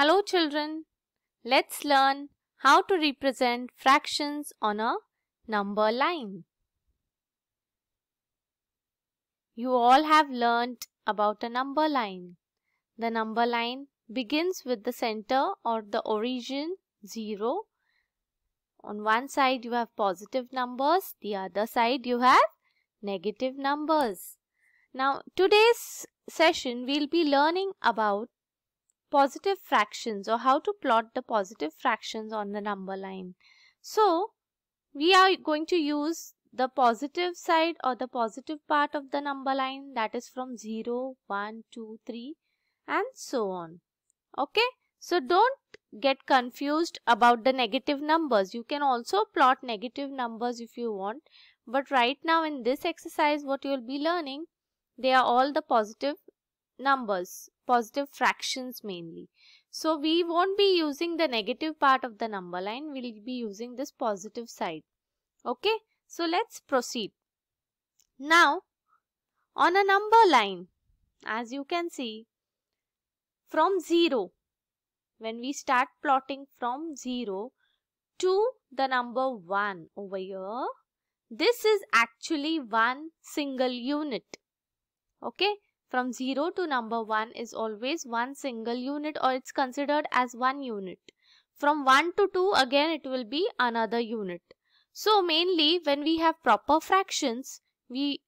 Hello children, let's learn how to represent fractions on a number line. You all have learnt about a number line. The number line begins with the center or the origin 0. On one side you have positive numbers, the other side you have negative numbers. Now today's session we'll be learning about positive fractions or how to plot the positive fractions on the number line. So, we are going to use the positive side or the positive part of the number line that is from 0, 1, 2, 3 and so on. Okay, so don't get confused about the negative numbers. You can also plot negative numbers if you want. But right now in this exercise what you will be learning, they are all the positive numbers, positive fractions mainly. So we won't be using the negative part of the number line, we'll be using this positive side. Okay, so let's proceed. Now, on a number line, as you can see, from 0, when we start plotting from 0 to the number 1 over here, this is actually one single unit. Okay, from 0 to number 1 is always one single unit or it's considered as one unit. From 1 to 2 again it will be another unit. So mainly when we have proper fractions, we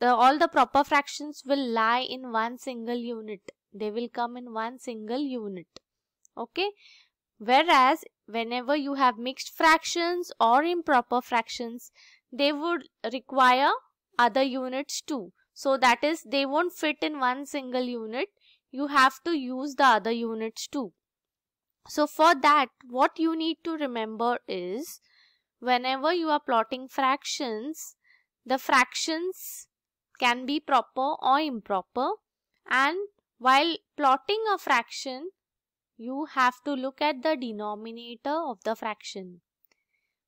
the, all the proper fractions will lie in one single unit. They will come in one single unit. Okay. Whereas whenever you have mixed fractions or improper fractions, they would require other units too. So that is they won't fit in one single unit. You have to use the other units too. So for that what you need to remember is whenever you are plotting fractions the fractions can be proper or improper and while plotting a fraction you have to look at the denominator of the fraction.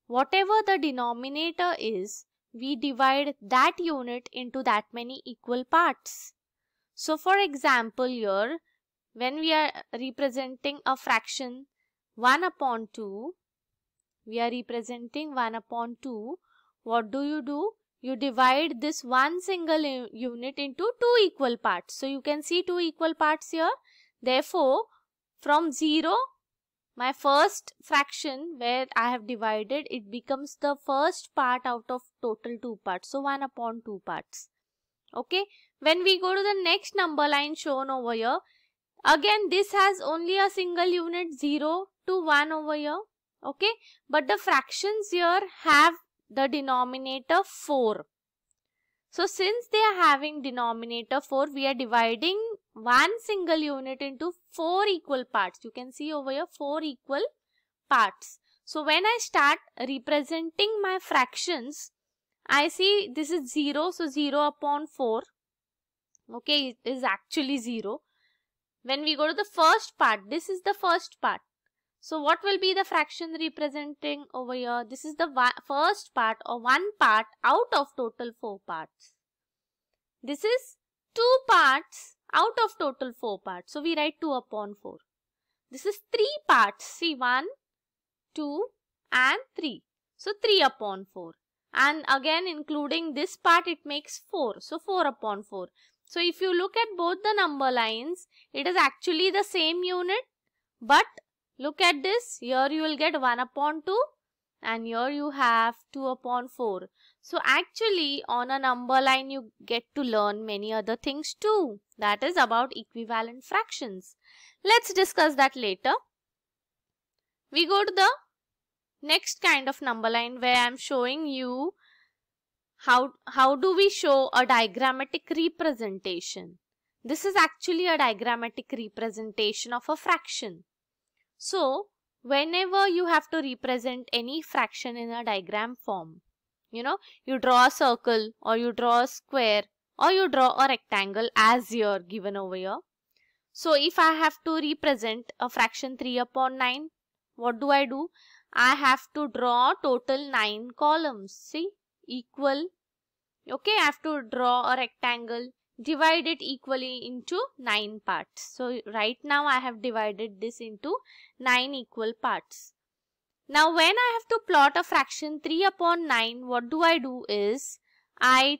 Whatever the denominator is, we divide that unit into that many equal parts. So for example here, when we are representing a fraction 1 upon 2, we are representing 1 upon 2, what do you do? You divide this one single unit into two equal parts. So you can see two equal parts here. Therefore, from 0 my first fraction where I have divided it becomes the first part out of total 2 parts. So 1 upon 2 parts. Okay. When we go to the next number line shown over here. Again this has only a single unit 0 to 1 over here. Okay. But the fractions here have the denominator 4. So since they are having denominator 4 we are dividing one single unit into four equal parts. You can see over here four equal parts. So when I start representing my fractions, I see this is 0. So 0 upon 4. Okay, it is actually 0. When we go to the first part, this is the first part. So what will be the fraction representing over here? This is the first part or one part out of total four parts. This is two parts out of total 4 parts. So we write 2 upon 4. This is 3 parts. See 1, 2 and 3. So 3 upon 4. And again including this part it makes 4. So 4 upon 4. So if you look at both the number lines, it is actually the same unit. But look at this. Here you will get 1 upon 2 and here you have 2 upon 4. So actually on a number line you get to learn many other things too. That is about equivalent fractions. Let's discuss that later. We go to the next kind of number line where I am showing you how, how do we show a diagrammatic representation. This is actually a diagrammatic representation of a fraction. So whenever you have to represent any fraction in a diagram form, you know, you draw a circle or you draw a square or you draw a rectangle as you're given over here. So if I have to represent a fraction 3 upon 9, what do I do? I have to draw total 9 columns, see, equal. Okay, I have to draw a rectangle divide it equally into 9 parts. So right now I have divided this into 9 equal parts. Now when I have to plot a fraction 3 upon 9 what do I do is I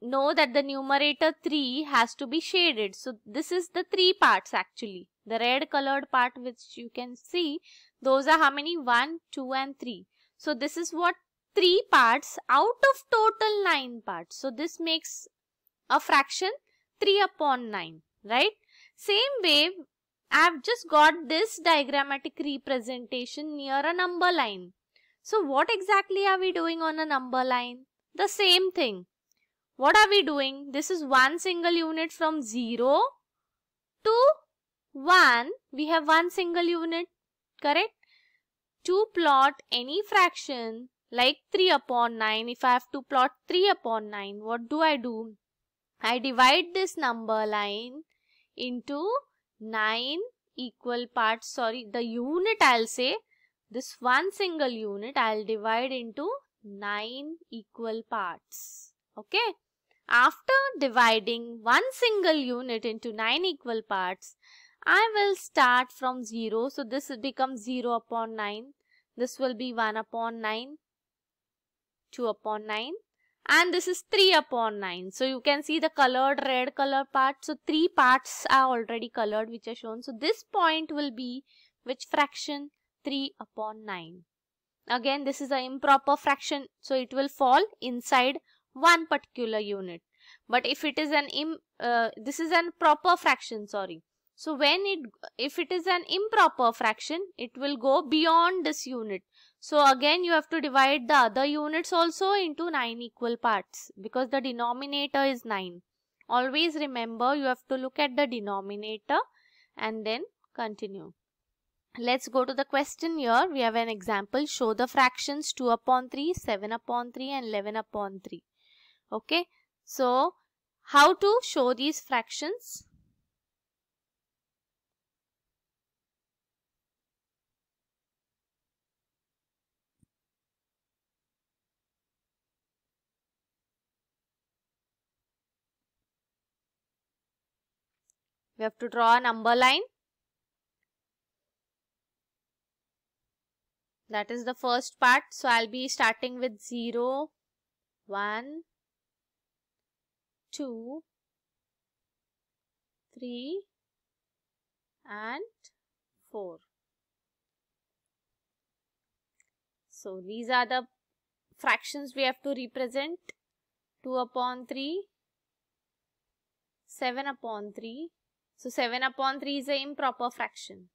know that the numerator 3 has to be shaded. So this is the 3 parts actually. The red colored part which you can see those are how many 1, 2 and 3. So this is what 3 parts out of total 9 parts. So this makes a fraction 3 upon 9, right? Same way, I have just got this diagrammatic representation near a number line. So what exactly are we doing on a number line? The same thing. What are we doing? This is one single unit from 0 to 1. We have one single unit, correct? To plot any fraction like 3 upon 9, if I have to plot 3 upon 9, what do I do? I divide this number line into 9 equal parts sorry the unit I'll say this one single unit I'll divide into 9 equal parts okay after dividing one single unit into 9 equal parts I will start from 0 so this becomes 0 upon 9 this will be 1 upon 9 2 upon 9 and this is 3 upon 9 so you can see the colored red color part so three parts are already colored which are shown so this point will be which fraction 3 upon 9 again this is an improper fraction so it will fall inside one particular unit but if it is an im uh, this is an proper fraction sorry so when it if it is an improper fraction it will go beyond this unit so again you have to divide the other units also into 9 equal parts because the denominator is 9. Always remember you have to look at the denominator and then continue. Let's go to the question here. We have an example. Show the fractions 2 upon 3, 7 upon 3 and 11 upon 3. Okay. So, how to show these fractions? We have to draw a number line. That is the first part. So I'll be starting with 0, 1, 2, 3 and 4. So these are the fractions we have to represent 2 upon 3, 7 upon 3, so 7 upon 3 is an improper fraction.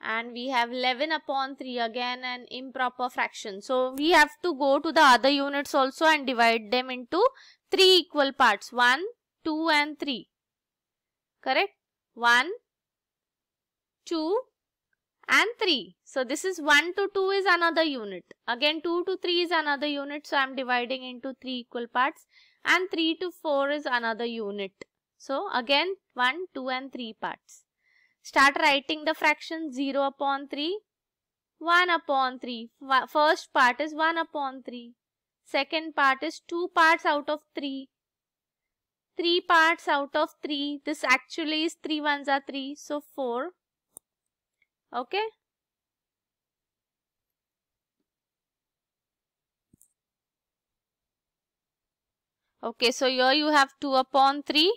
And we have 11 upon 3 again an improper fraction. So we have to go to the other units also and divide them into 3 equal parts 1, 2 and 3. Correct? 1, 2 and 3. So this is 1 to 2 is another unit. Again 2 to 3 is another unit. So I am dividing into 3 equal parts. And 3 to 4 is another unit. So again 1, 2 and 3 parts. Start writing the fraction 0 upon 3, 1 upon 3. First part is 1 upon 3. Second part is 2 parts out of 3. 3 parts out of 3. This actually is 3 ones are 3. So 4. Okay. Okay, so here you have 2 upon 3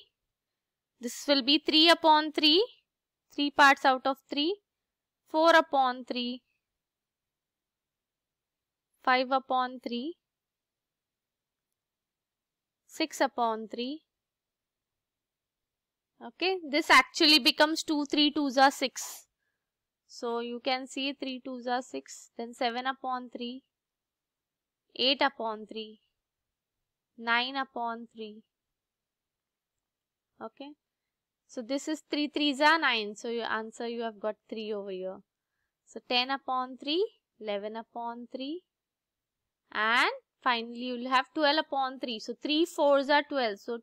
this will be 3 upon 3, 3 parts out of 3, 4 upon 3, 5 upon 3, 6 upon 3. Okay, this actually becomes 2, 3, 2s are 6. So you can see 3, 2s are 6, then 7 upon 3, 8 upon 3, 9 upon 3. Okay. So this is 3 3s are 9. So your answer you have got 3 over here. So 10 upon 3, 11 upon 3 and finally you will have 12 upon 3. So 3 4s are 12. So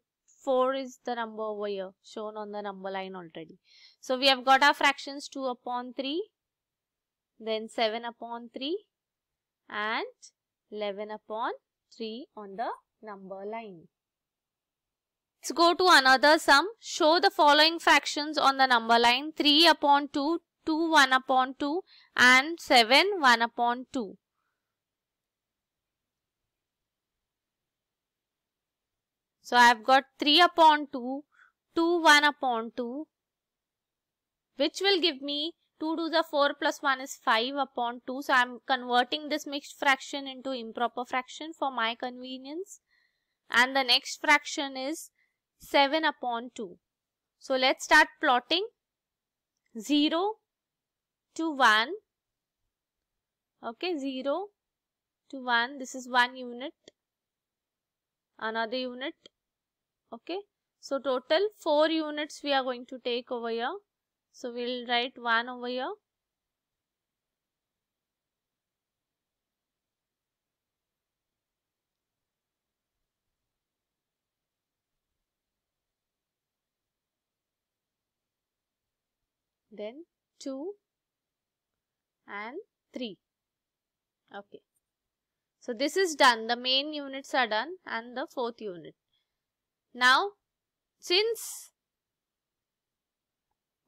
4 is the number over here shown on the number line already. So we have got our fractions 2 upon 3 then 7 upon 3 and 11 upon 3 on the number line. Let's go to another sum. Show the following fractions on the number line 3 upon 2, 2 1 upon 2 and 7 1 upon 2. So I have got 3 upon 2, 2 1 upon 2 which will give me 2 to the 4 plus 1 is 5 upon 2. So I am converting this mixed fraction into improper fraction for my convenience. And the next fraction is 7 upon 2. So let's start plotting 0 to 1. Okay, 0 to 1. This is one unit, another unit. Okay, so total 4 units we are going to take over here. So we'll write 1 over here then 2 and 3. Okay. So this is done. The main units are done and the fourth unit. Now, since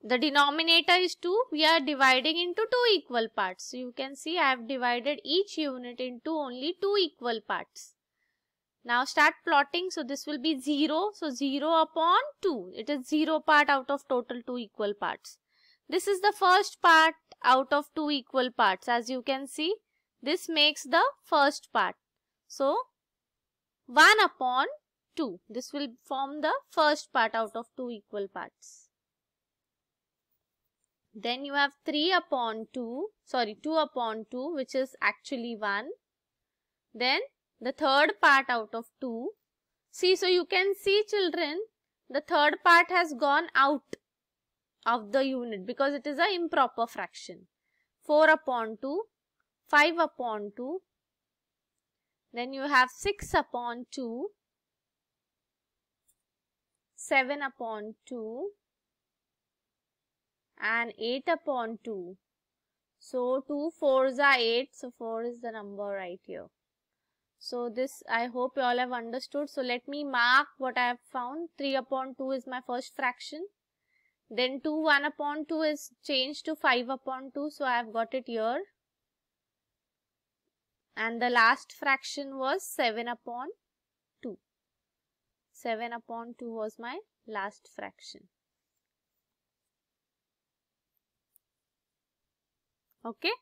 the denominator is 2, we are dividing into 2 equal parts. So you can see I have divided each unit into only 2 equal parts. Now start plotting. So this will be 0. So 0 upon 2. It is 0 part out of total 2 equal parts. This is the first part out of two equal parts. As you can see, this makes the first part. So, 1 upon 2. This will form the first part out of two equal parts. Then you have 3 upon 2, sorry 2 upon 2 which is actually 1. Then the third part out of 2. See, so you can see children, the third part has gone out of the unit because it is an improper fraction. 4 upon 2, 5 upon 2, then you have 6 upon 2, 7 upon 2 and 8 upon 2. So 2 4s are 8, so 4 is the number right here. So this I hope you all have understood. So let me mark what I have found. 3 upon 2 is my first fraction. Then 2 1 upon 2 is changed to 5 upon 2. So I have got it here. And the last fraction was 7 upon 2. 7 upon 2 was my last fraction. Okay.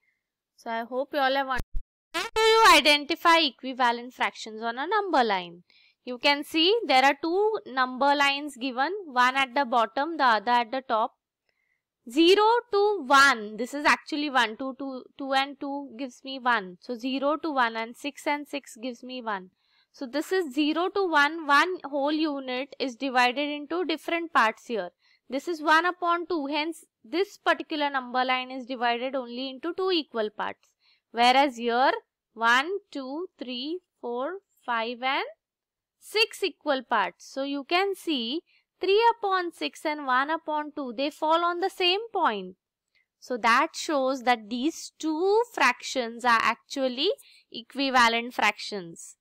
So I hope you all have understood. How do you identify equivalent fractions on a number line? You can see there are two number lines given, one at the bottom, the other at the top. 0 to 1, this is actually 1, 2, 2, 2 and 2 gives me 1. So 0 to 1 and 6 and 6 gives me 1. So this is 0 to 1, 1 whole unit is divided into different parts here. This is 1 upon 2, hence this particular number line is divided only into two equal parts. Whereas here 1, 2, 3, 4, 5 and 6 equal parts. So you can see 3 upon 6 and 1 upon 2, they fall on the same point. So that shows that these two fractions are actually equivalent fractions.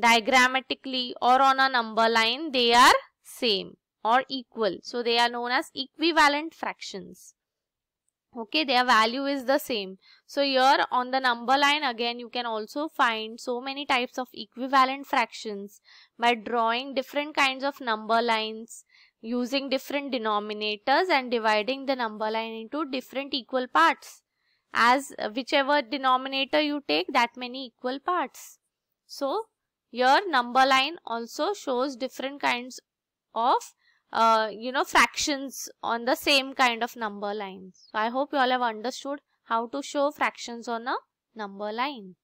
Diagrammatically or on a number line, they are same or equal. So they are known as equivalent fractions okay their value is the same so here on the number line again you can also find so many types of equivalent fractions by drawing different kinds of number lines using different denominators and dividing the number line into different equal parts as whichever denominator you take that many equal parts so your number line also shows different kinds of uh, you know fractions on the same kind of number lines. So I hope you all have understood how to show fractions on a number line.